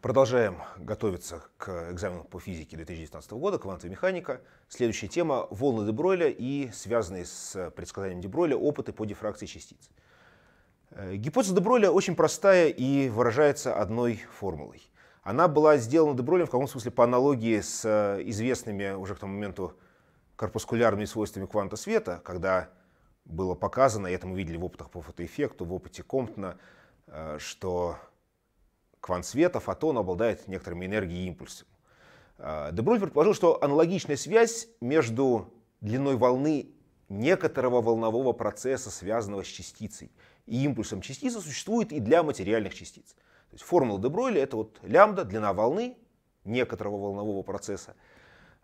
Продолжаем готовиться к экзамену по физике 2019 года, квантовая механика. Следующая тема – волны Дебройля и связанные с предсказанием Дебройля опыты по дифракции частиц. Э, гипотеза Дебройля очень простая и выражается одной формулой. Она была сделана Дебройлем в каком смысле по аналогии с э, известными уже к тому моменту корпускулярными свойствами кванта света, когда было показано, и это мы видели в опытах по фотоэффекту, в опыте Комптона, э, что квант света, фотон обладает некоторыми энергией и импульсом. А, Дебруль предположил, что аналогичная связь между длиной волны некоторого волнового процесса, связанного с частицей, и импульсом частицы существует и для материальных частиц. То есть формула Дебройля — это вот лямбда, длина волны некоторого волнового процесса.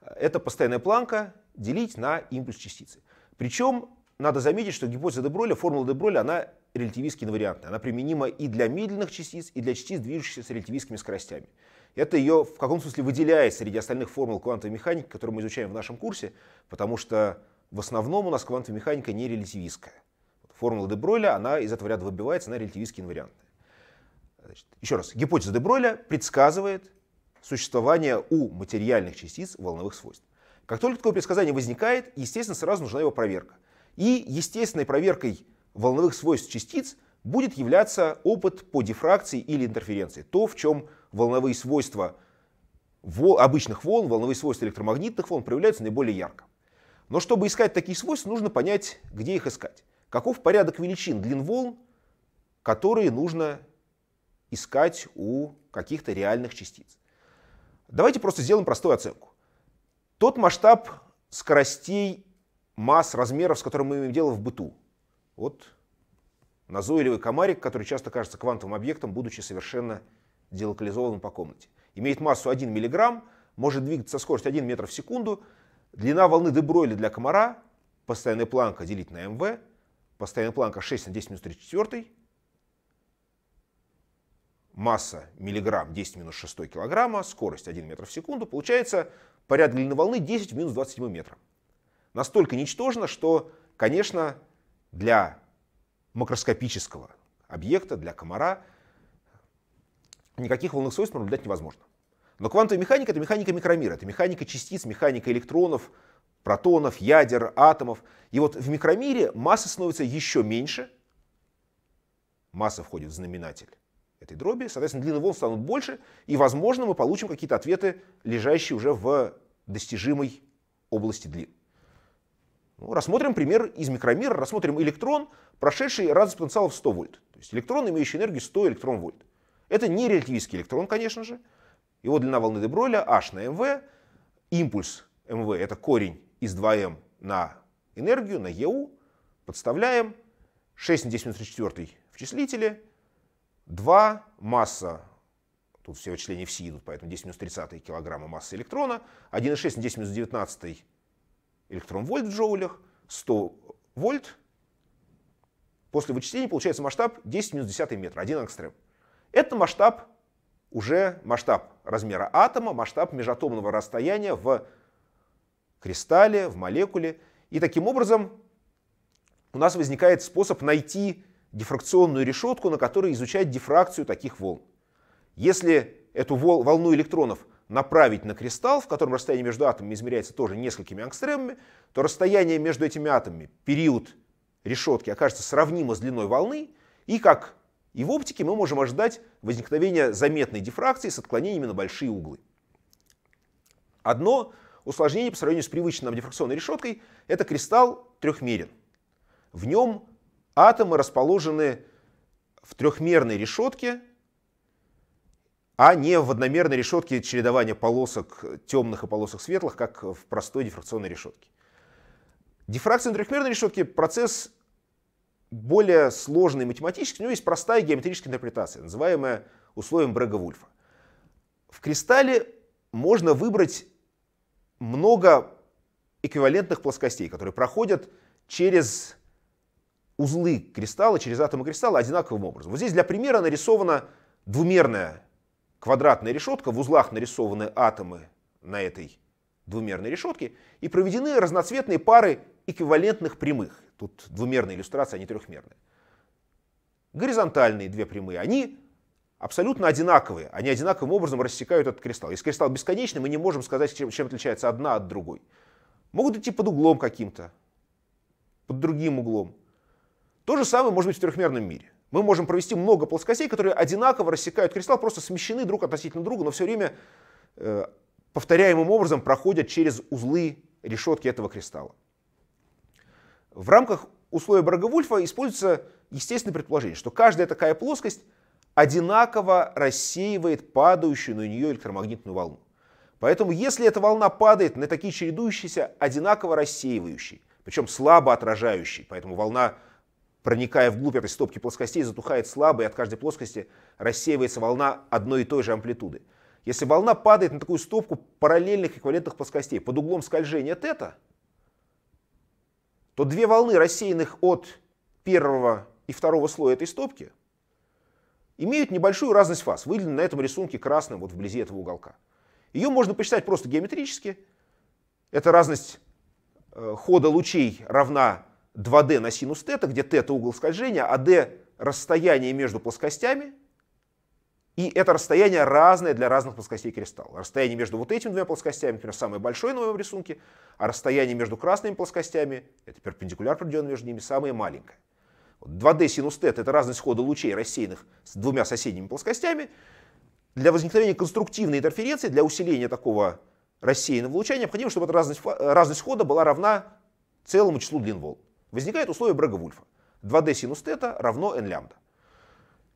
Это постоянная планка делить на импульс частицы. Причем надо заметить, что гипотеза Дебройля, формула Дебройля, она релятивистски инвариантная. Она применима и для медленных частиц, и для частиц, движущихся с релятивистскими скоростями. Это ее в каком смысле выделяет среди остальных формул квантовой механики, которые мы изучаем в нашем курсе, потому что в основном у нас квантовая механика не релятивистская. Формула де Бройля она из этого ряда выбивается, она релятивистски инвариантная. Значит, еще раз, гипотеза де Бройля предсказывает существование у материальных частиц волновых свойств. Как только такое предсказание возникает, естественно, сразу нужна его проверка. И естественной проверкой волновых свойств частиц будет являться опыт по дифракции или интерференции. То, в чем волновые свойства обычных волн, волновые свойства электромагнитных волн проявляются наиболее ярко. Но чтобы искать такие свойства, нужно понять, где их искать. Каков порядок величин длин волн, которые нужно искать у каких-то реальных частиц. Давайте просто сделаем простую оценку. Тот масштаб скоростей, масс, размеров, с которым мы имеем дело в быту, вот назойливый комарик, который часто кажется квантовым объектом, будучи совершенно делокализованным по комнате. Имеет массу 1 мг, может двигаться со скоростью 1 метр в секунду. Длина волны Дебройля для комара, постоянная планка делить на МВ, постоянная планка 6 на 10 минус 34, масса миллиграмм 10 минус 6 килограмма, скорость 1 метр в секунду, получается порядок длины волны 10 в минус 27 метра. Настолько ничтожно, что, конечно, для макроскопического объекта, для комара, никаких волновых свойств наблюдать невозможно. Но квантовая механика — это механика микромира, это механика частиц, механика электронов, протонов, ядер, атомов. И вот в микромире масса становится еще меньше, масса входит в знаменатель этой дроби, соответственно, длины волн станут больше, и, возможно, мы получим какие-то ответы, лежащие уже в достижимой области длин. Ну, рассмотрим пример из микромира, рассмотрим электрон, прошедший разность потенциалов 100 вольт. То есть электрон, имеющий энергию 100 электрон вольт. Это не релятивистский электрон, конечно же. Его длина волны Дебройля h на mv. Импульс mv это корень из 2m на энергию, на eu. Подставляем 6 на 10 минус 34 в числителе. 2 масса, тут все вычисления в си идут, поэтому 10 минус 30 килограмма массы электрона. 1,6 на 10 минус 19 электронвольт в джоулях, 100 вольт. После вычисления получается масштаб 10 минус 10 метра, 1 ангстрем. Это масштаб уже масштаб размера атома, масштаб межатомного расстояния в кристалле, в молекуле. И таким образом у нас возникает способ найти дифракционную решетку, на которой изучать дифракцию таких волн. Если эту волну электронов направить на кристалл, в котором расстояние между атомами измеряется тоже несколькими ангстремами, то расстояние между этими атомами, период решетки окажется сравнимо с длиной волны, и как и в оптике мы можем ожидать возникновения заметной дифракции с отклонениями на большие углы. Одно усложнение по сравнению с привычной нам дифракционной решеткой – это кристалл трехмерен. В нем атомы расположены в трехмерной решетке а не в одномерной решетке чередования полосок темных и полосок светлых, как в простой дифракционной решетке. Дифракция на трехмерной решетке – процесс более сложный математически, у него есть простая геометрическая интерпретация, называемая условием Брега-Вульфа. В кристалле можно выбрать много эквивалентных плоскостей, которые проходят через узлы кристалла, через атомы кристалла одинаковым образом. Вот здесь для примера нарисована двумерная квадратная решетка, в узлах нарисованы атомы на этой двумерной решетке и проведены разноцветные пары эквивалентных прямых. Тут двумерная иллюстрация, а не трехмерная. Горизонтальные две прямые, они абсолютно одинаковые. Они одинаковым образом рассекают этот кристалл. Если кристалл бесконечный, мы не можем сказать, чем, чем отличается одна от другой. Могут идти под углом каким-то, под другим углом. То же самое может быть в трехмерном мире. Мы можем провести много плоскостей, которые одинаково рассекают кристалл, просто смещены друг относительно друга, но все время э, повторяемым образом проходят через узлы решетки этого кристалла. В рамках условия Брага-Вульфа используется естественное предположение, что каждая такая плоскость одинаково рассеивает падающую на нее электромагнитную волну. Поэтому если эта волна падает на такие чередующиеся, одинаково рассеивающие, причем слабо отражающие, поэтому волна проникая вглубь этой стопки плоскостей, затухает слабо, и от каждой плоскости рассеивается волна одной и той же амплитуды. Если волна падает на такую стопку параллельных эквивалентных плоскостей под углом скольжения θ, то две волны, рассеянных от первого и второго слоя этой стопки, имеют небольшую разность фаз, выделенную на этом рисунке красным вот вблизи этого уголка. Ее можно посчитать просто геометрически. Эта разность э, хода лучей равна 2D на синус тета, где θ это угол скольжения, а d расстояние между плоскостями, и это расстояние разное для разных плоскостей кристалла. Расстояние между вот этими двумя плоскостями, например, самое большое на моем рисунке, а расстояние между красными плоскостями, это перпендикуляр, проведенный между ними, самое маленькое. 2D синус тета это разность хода лучей, рассеянных с двумя соседними плоскостями. Для возникновения конструктивной интерференции, для усиления такого рассеянного луча, необходимо, чтобы эта разность, разность хода была равна целому числу длин волн возникает условие Брега-Вульфа. 2D синус тета равно n лямбда.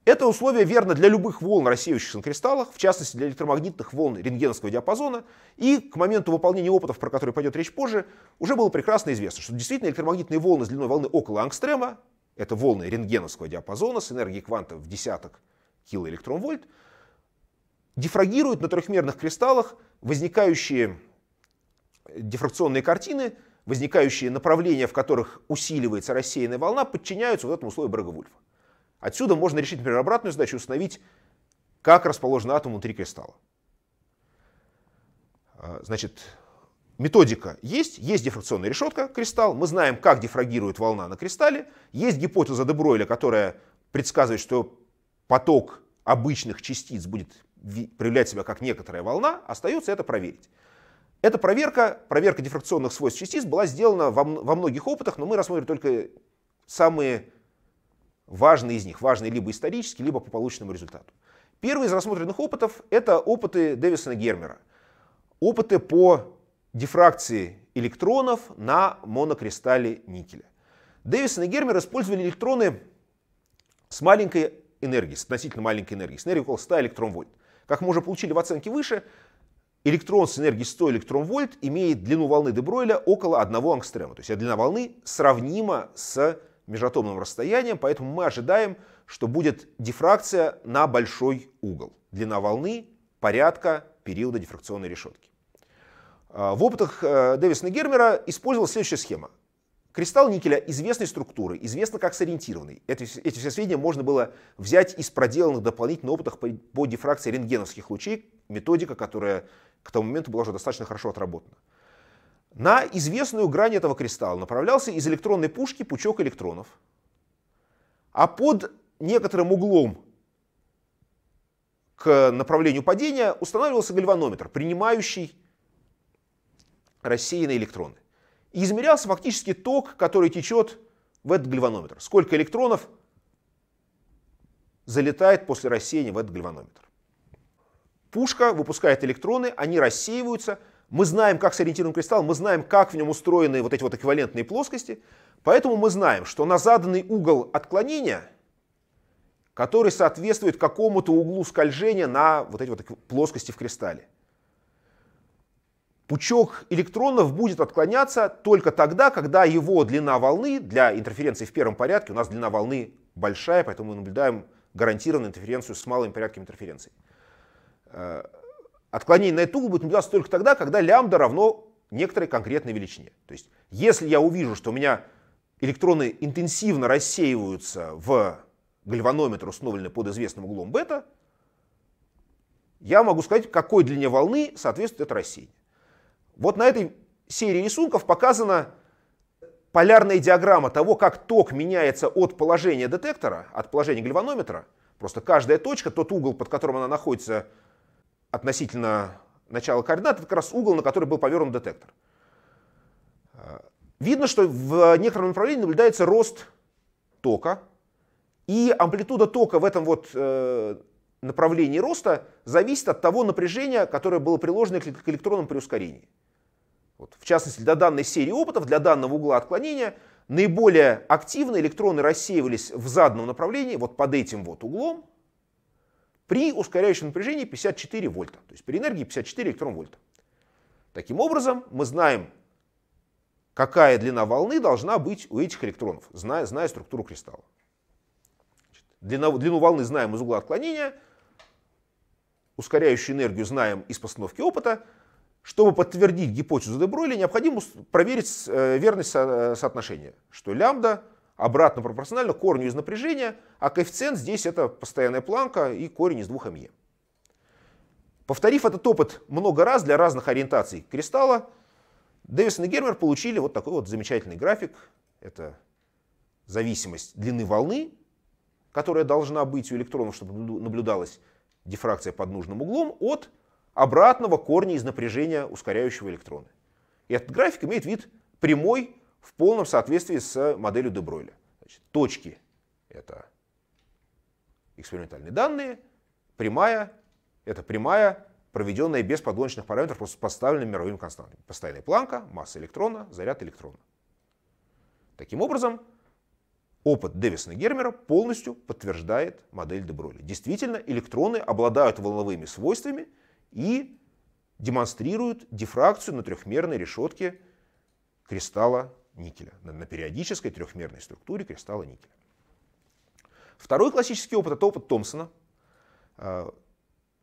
Это условие верно для любых волн, рассеивающихся на кристаллах, в частности для электромагнитных волн рентгеновского диапазона, и к моменту выполнения опытов, про которые пойдет речь позже, уже было прекрасно известно, что действительно электромагнитные волны с длиной волны около ангстрема, это волны рентгеновского диапазона с энергией кванта в десяток килоэлектронвольт, дифрагируют на трехмерных кристаллах возникающие дифракционные картины, возникающие направления, в которых усиливается рассеянная волна, подчиняются вот этому условию Брага-Вульфа. Отсюда можно решить, например, обратную задачу установить, как расположен атом внутри кристалла. А, значит, методика есть, есть дифракционная решетка, кристалл, мы знаем, как дифрагирует волна на кристалле, есть гипотеза Дебройля, которая предсказывает, что поток обычных частиц будет проявлять себя как некоторая волна, остается это проверить. Эта проверка, проверка дифракционных свойств частиц, была сделана во, во многих опытах, но мы рассмотрим только самые важные из них, важные либо исторически, либо по полученному результату. Первый из рассмотренных опытов – это опыты Дэвисона Гермера. Опыты по дифракции электронов на монокристалле никеля. Дэвисон и Гермер использовали электроны с маленькой энергией, с относительно маленькой энергией, с энергией около 100 электрон-вольт. Как мы уже получили в оценке выше, Электрон с энергией 100 электрон-вольт имеет длину волны де Бройля около 1 ангстрема. То есть длина волны сравнима с межатомным расстоянием, поэтому мы ожидаем, что будет дифракция на большой угол. Длина волны порядка периода дифракционной решетки. А, в опытах э, Дэвиса и Гермера использовалась следующая схема. Кристалл никеля известной структуры, известно как сориентированный. Эти, эти все сведения можно было взять из проделанных дополнительных опытов по, по дифракции рентгеновских лучей, методика, которая к тому моменту была уже достаточно хорошо отработана. На известную грань этого кристалла направлялся из электронной пушки пучок электронов, а под некоторым углом к направлению падения устанавливался гальванометр, принимающий рассеянные электроны. И измерялся фактически ток, который течет в этот гальванометр. Сколько электронов залетает после рассеяния в этот гальванометр. Пушка выпускает электроны, они рассеиваются. Мы знаем, как сориентирован кристалл, мы знаем, как в нем устроены вот эти вот эквивалентные плоскости. Поэтому мы знаем, что на заданный угол отклонения, который соответствует какому-то углу скольжения на вот эти вот плоскости в кристалле, пучок электронов будет отклоняться только тогда, когда его длина волны, для интерференции в первом порядке, у нас длина волны большая, поэтому мы наблюдаем гарантированную интерференцию с малым порядком интерференции. Э, отклонение на эту углу будет наблюдаться только тогда, когда лямбда равно некоторой конкретной величине. То есть, если я увижу, что у меня электроны интенсивно рассеиваются в гальванометр, установленный под известным углом бета, я могу сказать, какой длине волны соответствует это рассеяние. Вот на этой серии рисунков показана полярная диаграмма того, как ток меняется от положения детектора, от положения гальванометра. Просто каждая точка, тот угол, под которым она находится относительно начала координат, это как раз угол, на который был повернут детектор. Э, видно, что в некотором направлении наблюдается рост тока, и амплитуда тока в этом вот э, направлении роста зависит от того напряжения, которое было приложено к электронам при ускорении. Вот, в частности, для данной серии опытов, для данного угла отклонения, наиболее активно электроны рассеивались в заданном направлении, вот под этим вот углом, при ускоряющем напряжении 54 вольта, то есть при энергии 54 электронвольта. Таким образом, мы знаем, какая длина волны должна быть у этих электронов, зная, зная структуру кристалла. Длина, длину волны знаем из угла отклонения, ускоряющую энергию знаем из постановки опыта. Чтобы подтвердить гипотезу Де Бройля, необходимо проверить э, верность э, соотношения, что лямбда обратно пропорционально корню из напряжения, а коэффициент здесь это постоянная планка и корень из 2 ме. Повторив этот опыт много раз для разных ориентаций кристалла, Дэвисон и Гермер получили вот такой вот замечательный график. Это зависимость длины волны, которая должна быть у электронов, чтобы наблюдалась дифракция под нужным углом, от обратного корня из напряжения ускоряющего электрона. И этот график имеет вид прямой в полном соответствии с моделью Дебройля. Значит, точки – это экспериментальные данные, прямая – это прямая, проведенная без подгоночных параметров, просто поставленными мировыми константами. Постоянная планка, масса электрона, заряд электрона. Таким образом, опыт Дэвисона и Гермера полностью подтверждает модель Дебройля. Действительно, электроны обладают волновыми свойствами и демонстрируют дифракцию на трехмерной решетке кристалла никеля на, на периодической трехмерной структуре кристалла никеля. Второй классический опыт – это опыт Томпсона. А,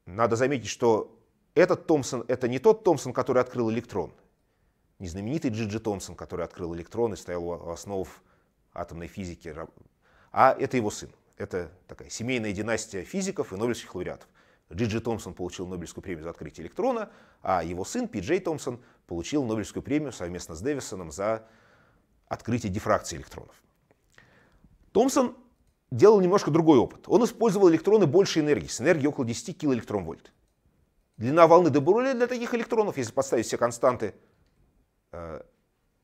надо заметить, что этот Томпсон – это не тот Томпсон, который открыл электрон. Не знаменитый Джиджи Томпсон, который открыл электрон и стоял у основ атомной физики, а это его сын. Это такая семейная династия физиков и нобелевских лауреатов. Джиджи Томпсон получил Нобелевскую премию за открытие электрона, а его сын Пиджей Джей Томпсон получил Нобелевскую премию совместно с Дэвисоном за открытие дифракции электронов. Томпсон делал немножко другой опыт. Он использовал электроны большей энергии, с энергией около 10 килоэлектронвольт. Длина волны де Брюле для таких электронов, если подставить все константы 12-25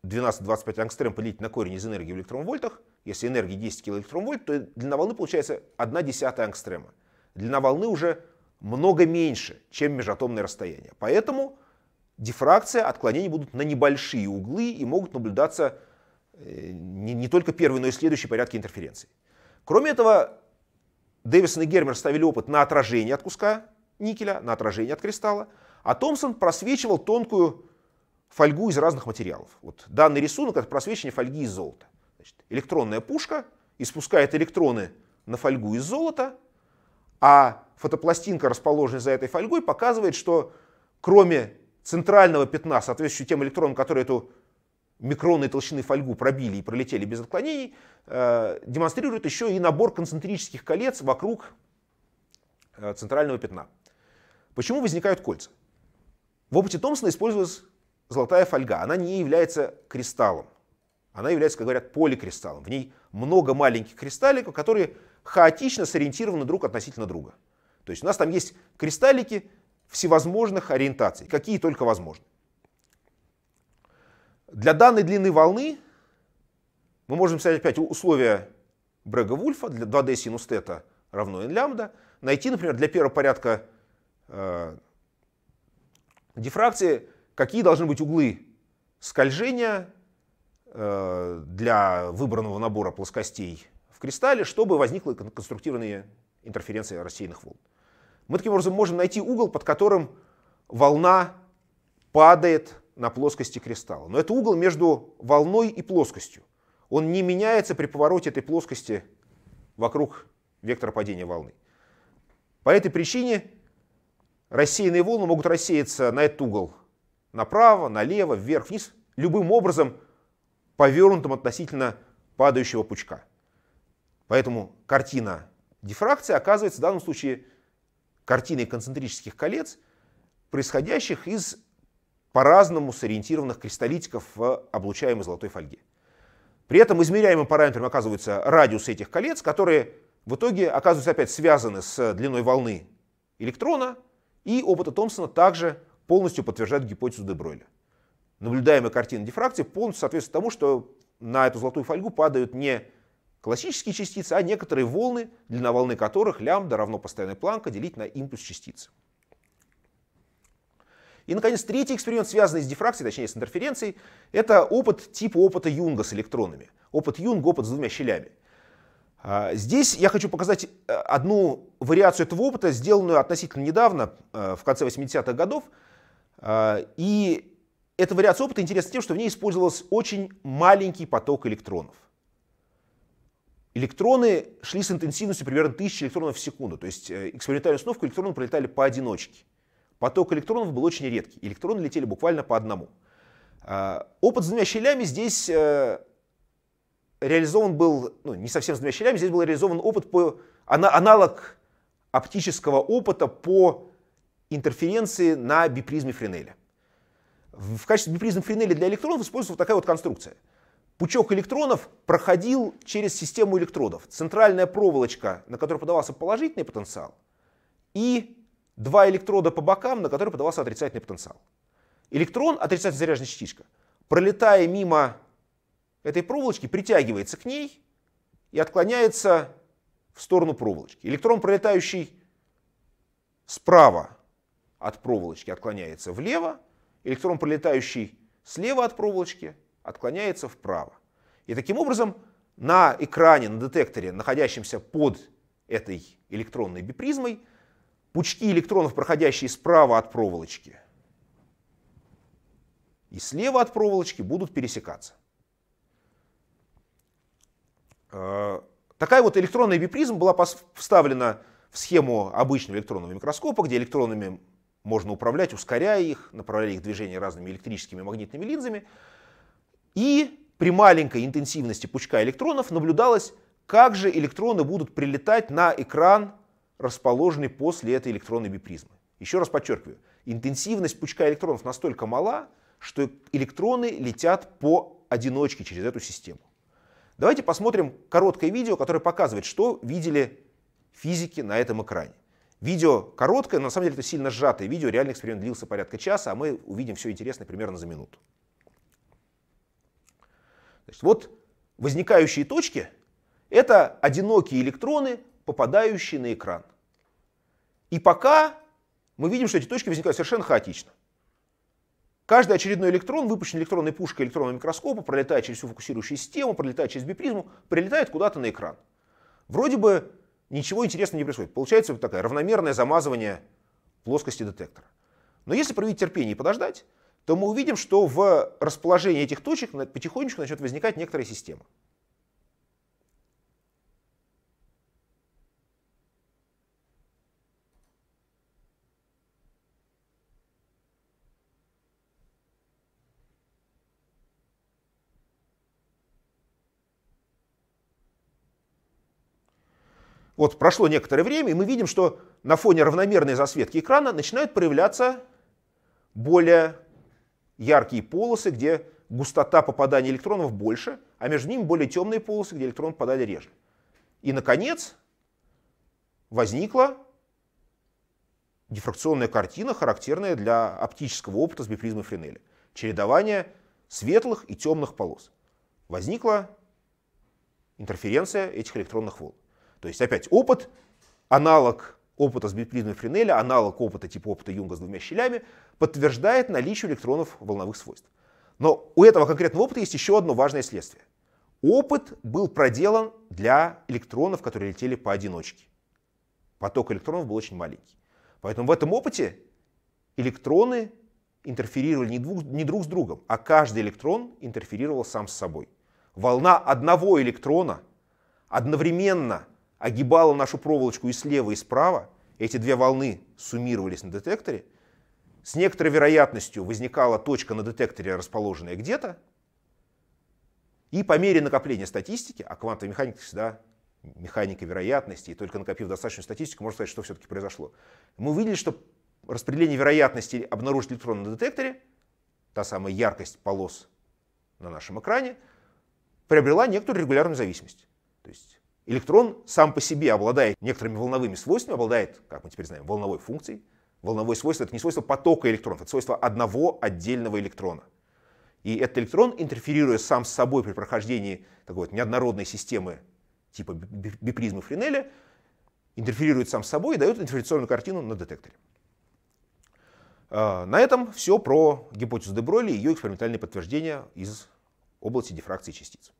э, ангстрем поделить на корень из энергии в электронвольтах, если энергия 10 килоэлектронвольт, то длина волны получается 1 десятая ангстрема. Длина волны уже много меньше, чем межатомное расстояние. Поэтому дифракция, отклонения будут на небольшие углы и могут наблюдаться Э, не, не только первый, но и следующий порядки интерференции. Кроме этого, Дэвисон и Гермер ставили опыт на отражение от куска никеля, на отражение от кристалла, а Томпсон просвечивал тонкую фольгу из разных материалов. Вот данный рисунок — это просвечивание фольги из золота. Значит, электронная пушка испускает электроны на фольгу из золота, а фотопластинка, расположенная за этой фольгой, показывает, что кроме центрального пятна, соответствующего тем электронам, которые эту микронной толщины фольгу пробили и пролетели без отклонений, э, демонстрирует еще и набор концентрических колец вокруг э, центрального пятна. Почему возникают кольца? В опыте Томпсона использовалась золотая фольга. Она не является кристаллом. Она является, как говорят, поликристаллом. В ней много маленьких кристалликов, которые хаотично сориентированы друг относительно друга. То есть у нас там есть кристаллики всевозможных ориентаций, какие только возможны. Для данной длины волны мы можем взять опять условия Брега-Вульфа для 2D синус тета равно n лямбда. Найти, например, для первого порядка э, дифракции, какие должны быть углы скольжения э, для выбранного набора плоскостей в кристалле, чтобы возникла конструктивная интерференция рассеянных волн. Мы таким образом можем найти угол, под которым волна падает на плоскости кристалла. Но это угол между волной и плоскостью. Он не меняется при повороте этой плоскости вокруг вектора падения волны. По этой причине рассеянные волны могут рассеяться на этот угол направо, налево, вверх, вниз, любым образом повернутым относительно падающего пучка. Поэтому картина дифракции оказывается в данном случае картиной концентрических колец, происходящих из по-разному сориентированных кристаллитиков в облучаемой золотой фольге. При этом измеряемым параметром оказывается радиус этих колец, которые в итоге оказываются опять связаны с длиной волны электрона, и опыты Томпсона также полностью подтверждает гипотезу Дебройля. Наблюдаемая картина дифракции полностью соответствует тому, что на эту золотую фольгу падают не классические частицы, а некоторые волны, длина волны которых лямбда равно постоянной планка делить на импульс частицы. И, наконец, третий эксперимент, связанный с дифракцией, точнее с интерференцией, это опыт типа опыта Юнга с электронами. Опыт Юнга, опыт с двумя щелями. А, здесь я хочу показать э, одну вариацию этого опыта, сделанную относительно недавно, э, в конце 80-х годов. А, и эта вариация опыта интересна тем, что в ней использовался очень маленький поток электронов. Электроны шли с интенсивностью примерно 1000 электронов в секунду, то есть э, экспериментальную установку электроны пролетали поодиночке. Поток электронов был очень редкий. Электроны летели буквально по одному. А, опыт с двумя щелями здесь э, реализован был, ну, не совсем с двумя щелями, здесь был реализован опыт по, аналог оптического опыта по интерференции на бипризме Френеля. В качестве бипризмы Френеля для электронов используется вот такая вот конструкция. Пучок электронов проходил через систему электродов. Центральная проволочка, на которую подавался положительный потенциал, и два электрода по бокам, на которые подавался отрицательный потенциал. Электрон, отрицательно заряженная частичка, пролетая мимо этой проволочки, притягивается к ней и отклоняется в сторону проволочки. Электрон, пролетающий справа от проволочки, отклоняется влево. Электрон, пролетающий слева от проволочки, отклоняется вправо. И таким образом на экране, на детекторе, находящемся под этой электронной бипризмой, пучки электронов, проходящие справа от проволочки и слева от проволочки, будут пересекаться. А, такая вот электронная бипризма была вставлена в схему обычного электронного микроскопа, где электронами можно управлять, ускоряя их, направляя их движение разными электрическими и магнитными линзами. И при маленькой интенсивности пучка электронов наблюдалось, как же электроны будут прилетать на экран расположены после этой электронной бипризмы. Еще раз подчеркиваю, интенсивность пучка электронов настолько мала, что электроны летят по одиночке через эту систему. Давайте посмотрим короткое видео, которое показывает, что видели физики на этом экране. Видео короткое, но на самом деле это сильно сжатое видео. Реальный эксперимент длился порядка часа, а мы увидим все интересное примерно за минуту. Значит, вот возникающие точки — это одинокие электроны, попадающие на экран. И пока мы видим, что эти точки возникают совершенно хаотично. Каждый очередной электрон, выпущенный электронной пушкой электронного микроскопа, пролетая через всю фокусирующую систему, пролетая через бипризму, прилетает куда-то на экран. Вроде бы ничего интересного не происходит. Получается вот такое равномерное замазывание плоскости детектора. Но если проявить терпение и подождать, то мы увидим, что в расположении этих точек потихонечку начнет возникать некоторая система. Вот прошло некоторое время, и мы видим, что на фоне равномерной засветки экрана начинают проявляться более яркие полосы, где густота попадания электронов больше, а между ними более темные полосы, где электроны попадали реже. И, наконец, возникла дифракционная картина, характерная для оптического опыта с бипризмой Френеля. Чередование светлых и темных полос. Возникла интерференция этих электронных волн. То есть опять опыт, аналог опыта с биплизмой Френеля, аналог опыта типа опыта Юнга с двумя щелями, подтверждает наличие электронов волновых свойств. Но у этого конкретного опыта есть еще одно важное следствие. Опыт был проделан для электронов, которые летели поодиночке. Поток электронов был очень маленький. Поэтому в этом опыте электроны интерферировали не, двух, не друг с другом, а каждый электрон интерферировал сам с собой. Волна одного электрона одновременно огибала нашу проволочку и слева, и справа, эти две волны суммировались на детекторе, с некоторой вероятностью возникала точка на детекторе, расположенная где-то, и по мере накопления статистики, а квантовая механика всегда механика вероятности, и только накопив достаточную статистику, можно сказать, что все-таки произошло. Мы увидели, что распределение вероятности обнаружить электрон на детекторе, та самая яркость полос на нашем экране, приобрела некоторую регулярную зависимость. То есть Электрон сам по себе обладает некоторыми волновыми свойствами, обладает, как мы теперь знаем, волновой функцией. Волновое свойство — это не свойство потока электронов, это свойство одного отдельного электрона. И этот электрон, интерферируя сам с собой при прохождении такой вот неоднородной системы типа бипризмы Френеля, интерферирует сам с собой и дает интерференционную картину на детекторе. А, на этом все про гипотезу Де Бройли и ее экспериментальные подтверждения из области дифракции частиц.